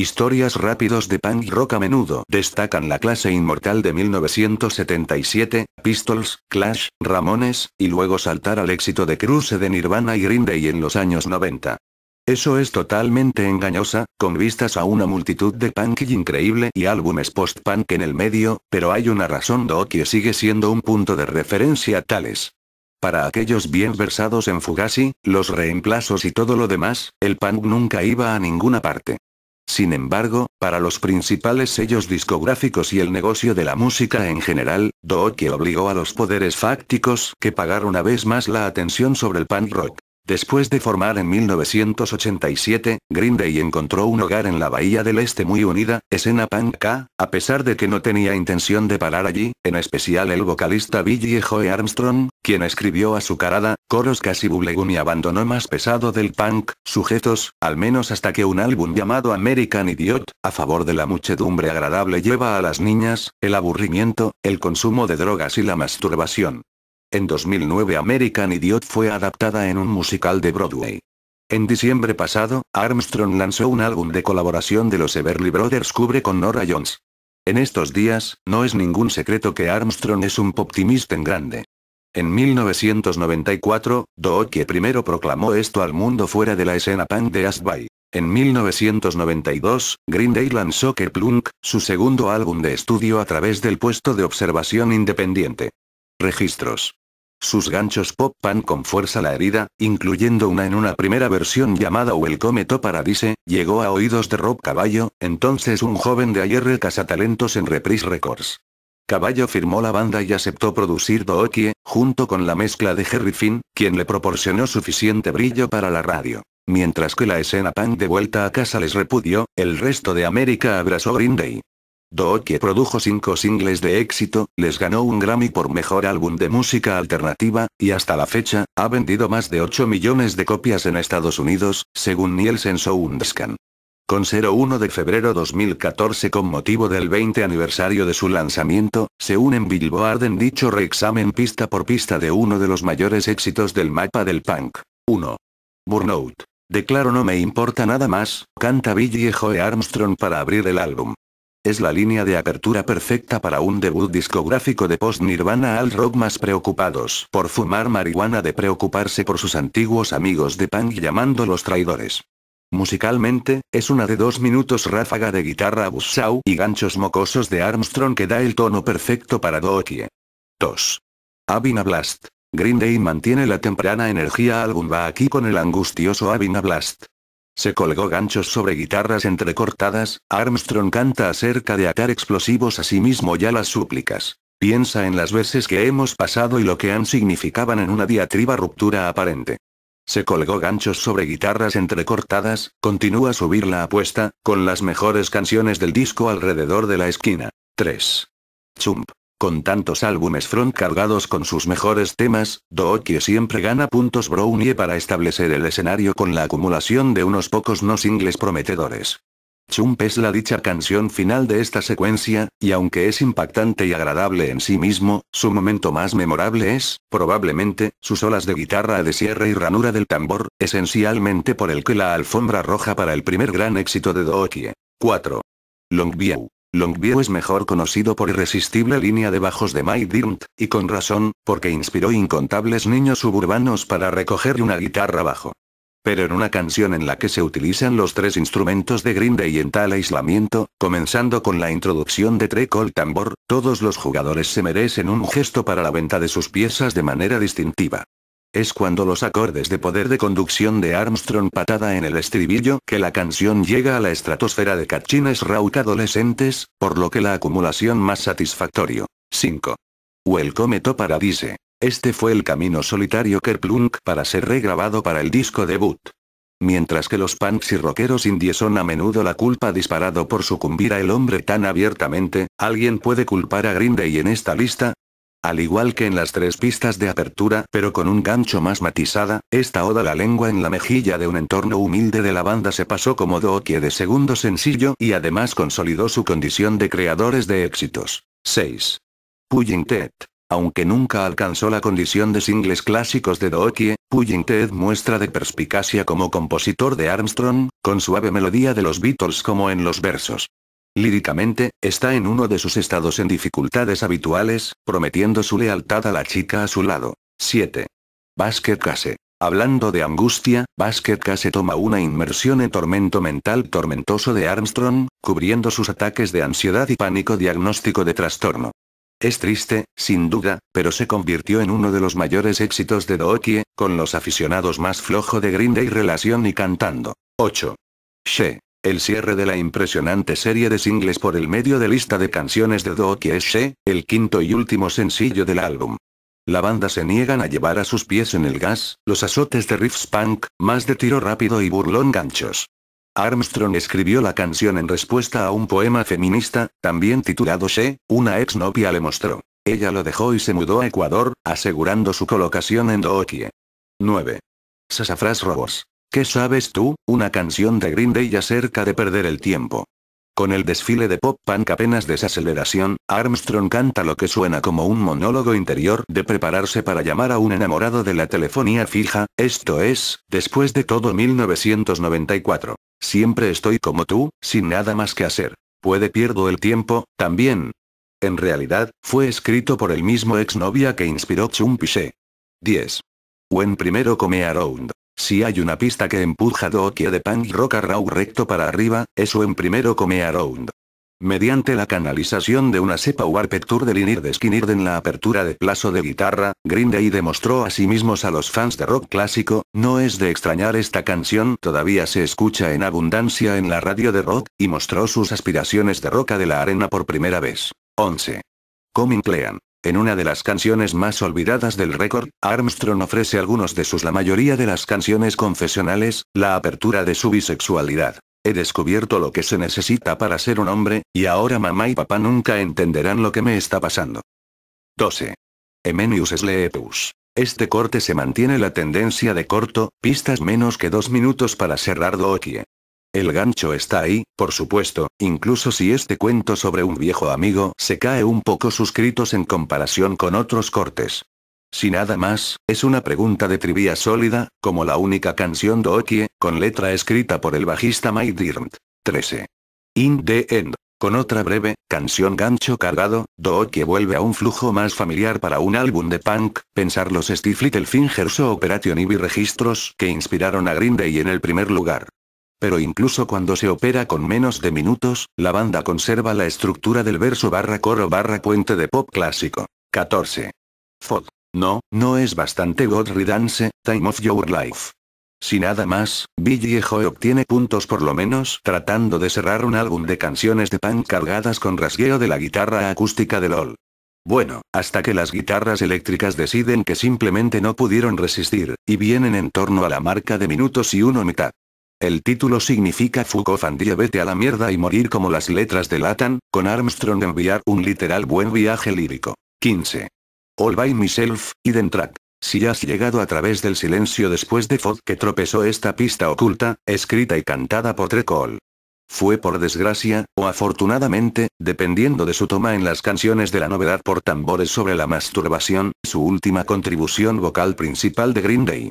Historias rápidos de punk rock a menudo destacan la clase inmortal de 1977, Pistols, Clash, Ramones, y luego saltar al éxito de Cruce de Nirvana y Green Day en los años 90. Eso es totalmente engañosa, con vistas a una multitud de punk increíble y álbumes post-punk en el medio, pero hay una razón do sigue siendo un punto de referencia tales. Para aquellos bien versados en Fugazi, los reemplazos y todo lo demás, el punk nunca iba a ninguna parte. Sin embargo, para los principales sellos discográficos y el negocio de la música en general, Dookie obligó a los poderes fácticos que pagar una vez más la atención sobre el punk rock. Después de formar en 1987, Green Day encontró un hogar en la Bahía del Este muy unida, escena punk K, a pesar de que no tenía intención de parar allí, en especial el vocalista Billy Joe Armstrong, quien escribió a su carada coros casi bulegun y abandonó más pesado del punk, sujetos, al menos hasta que un álbum llamado American Idiot, a favor de la muchedumbre agradable lleva a las niñas, el aburrimiento, el consumo de drogas y la masturbación. En 2009 American Idiot fue adaptada en un musical de Broadway. En diciembre pasado, Armstrong lanzó un álbum de colaboración de los Everly Brothers Cubre con Nora Jones. En estos días, no es ningún secreto que Armstrong es un poptimista en grande. En 1994, Dookie primero proclamó esto al mundo fuera de la escena punk de Buy. En 1992, Green Day lanzó Kerplunk, su segundo álbum de estudio a través del puesto de observación independiente. Registros. Sus ganchos pop pan con fuerza la herida, incluyendo una en una primera versión llamada Welcome to Paradise, llegó a oídos de Rob Caballo, entonces un joven de ayer talentos en Reprise Records. Caballo firmó la banda y aceptó producir Dookie, junto con la mezcla de Jerry Finn, quien le proporcionó suficiente brillo para la radio. Mientras que la escena punk de vuelta a casa les repudió, el resto de América abrazó Green Day que produjo cinco singles de éxito, les ganó un Grammy por Mejor Álbum de Música Alternativa, y hasta la fecha, ha vendido más de 8 millones de copias en Estados Unidos, según Nielsen Soundscan. Con 01 de febrero 2014 con motivo del 20 aniversario de su lanzamiento, se unen Billboard en dicho reexamen pista por pista de uno de los mayores éxitos del mapa del punk. 1. Burnout. Declaro no me importa nada más, canta Billie Joe Armstrong para abrir el álbum. Es la línea de apertura perfecta para un debut discográfico de post-Nirvana al rock más preocupados por fumar marihuana de preocuparse por sus antiguos amigos de punk los traidores. Musicalmente, es una de dos minutos ráfaga de guitarra bussau y ganchos mocosos de Armstrong que da el tono perfecto para Dookie. 2. Abina Blast. Green Day mantiene la temprana energía álbum va aquí con el angustioso Abina Blast. Se colgó ganchos sobre guitarras entrecortadas, Armstrong canta acerca de atar explosivos a sí mismo y a las súplicas. Piensa en las veces que hemos pasado y lo que han significaban en una diatriba ruptura aparente. Se colgó ganchos sobre guitarras entrecortadas, continúa subir la apuesta, con las mejores canciones del disco alrededor de la esquina. 3. Chump. Con tantos álbumes front cargados con sus mejores temas, Dookie siempre gana puntos Brownie para establecer el escenario con la acumulación de unos pocos no singles prometedores. Chump es la dicha canción final de esta secuencia, y aunque es impactante y agradable en sí mismo, su momento más memorable es, probablemente, sus olas de guitarra de cierre y ranura del tambor, esencialmente por el que la alfombra roja para el primer gran éxito de Dookie. 4. Longview Longview es mejor conocido por irresistible línea de bajos de My Dirnt, y con razón, porque inspiró incontables niños suburbanos para recoger una guitarra bajo. Pero en una canción en la que se utilizan los tres instrumentos de Green Day en tal aislamiento, comenzando con la introducción de Tre col tambor, todos los jugadores se merecen un gesto para la venta de sus piezas de manera distintiva. Es cuando los acordes de poder de conducción de Armstrong patada en el estribillo que la canción llega a la estratosfera de cachines rauk adolescentes, por lo que la acumulación más satisfactorio. 5. Welcome to Paradise. Este fue el camino solitario Kerplunk para ser regrabado para el disco debut. Mientras que los punks y rockeros indies son a menudo la culpa disparado por sucumbir a el hombre tan abiertamente, alguien puede culpar a Green Day en esta lista, al igual que en las tres pistas de apertura, pero con un gancho más matizada, esta oda la lengua en la mejilla de un entorno humilde de la banda se pasó como dookie de segundo sencillo y además consolidó su condición de creadores de éxitos. 6. Pulling Ted. Aunque nunca alcanzó la condición de singles clásicos de Dookie, Pulling Ted muestra de perspicacia como compositor de Armstrong, con suave melodía de los Beatles como en los versos. Líricamente, está en uno de sus estados en dificultades habituales, prometiendo su lealtad a la chica a su lado. 7. Basket Case. Hablando de angustia, Basket Case toma una inmersión en tormento mental tormentoso de Armstrong, cubriendo sus ataques de ansiedad y pánico diagnóstico de trastorno. Es triste, sin duda, pero se convirtió en uno de los mayores éxitos de Dookie, con los aficionados más flojo de Green Day relación y cantando. 8. She. El cierre de la impresionante serie de singles por el medio de lista de canciones de Doki She, el quinto y último sencillo del álbum. La banda se niegan a llevar a sus pies en el gas, los azotes de riffs punk, más de tiro rápido y burlón ganchos. Armstrong escribió la canción en respuesta a un poema feminista, también titulado She, una ex novia le mostró. Ella lo dejó y se mudó a Ecuador, asegurando su colocación en Dookie. 9. Sasafras Robos. ¿Qué sabes tú? Una canción de Green Day acerca de perder el tiempo. Con el desfile de pop punk apenas desaceleración, Armstrong canta lo que suena como un monólogo interior de prepararse para llamar a un enamorado de la telefonía fija, esto es, después de todo 1994. Siempre estoy como tú, sin nada más que hacer. Puede pierdo el tiempo, también. En realidad, fue escrito por el mismo exnovia que inspiró Chumpise. 10. When primero come around. Si hay una pista que empuja doki de Punk Rock a Raw recto para arriba, eso en primero come around. Mediante la canalización de una cepa Warped Tour de Inir de Skinner en la apertura de plazo de guitarra, Green Day demostró a sí mismos a los fans de rock clásico, no es de extrañar esta canción todavía se escucha en abundancia en la radio de rock, y mostró sus aspiraciones de roca de la arena por primera vez. 11. Coming Clean. En una de las canciones más olvidadas del récord, Armstrong ofrece algunos de sus la mayoría de las canciones confesionales, la apertura de su bisexualidad. He descubierto lo que se necesita para ser un hombre, y ahora mamá y papá nunca entenderán lo que me está pasando. 12. Emenius Sleepus. Este corte se mantiene la tendencia de corto, pistas menos que dos minutos para cerrar Dookie. El gancho está ahí, por supuesto, incluso si este cuento sobre un viejo amigo se cae un poco suscritos en comparación con otros cortes. Si nada más, es una pregunta de trivia sólida, como la única canción Dookie, con letra escrita por el bajista Mike Dirnt. 13. In the End. Con otra breve, canción gancho cargado, Dookie vuelve a un flujo más familiar para un álbum de punk, pensar los Little Fingers o Operation Ivy registros que inspiraron a Green Day en el primer lugar. Pero incluso cuando se opera con menos de minutos, la banda conserva la estructura del verso barra coro barra puente de pop clásico. 14. Fod. No, no es bastante Godry Dance, Time of Your Life. Si nada más, Billie Joe obtiene puntos por lo menos tratando de cerrar un álbum de canciones de punk cargadas con rasgueo de la guitarra acústica de LOL. Bueno, hasta que las guitarras eléctricas deciden que simplemente no pudieron resistir, y vienen en torno a la marca de minutos y uno mitad. El título significa Foucault diabete vete a la mierda y morir como las letras de Latan, con Armstrong enviar un literal buen viaje lírico. 15. All by myself, Hidden track. Si has llegado a través del silencio después de Fod que tropezó esta pista oculta, escrita y cantada por Trecol. Fue por desgracia, o afortunadamente, dependiendo de su toma en las canciones de la novedad por tambores sobre la masturbación, su última contribución vocal principal de Green Day.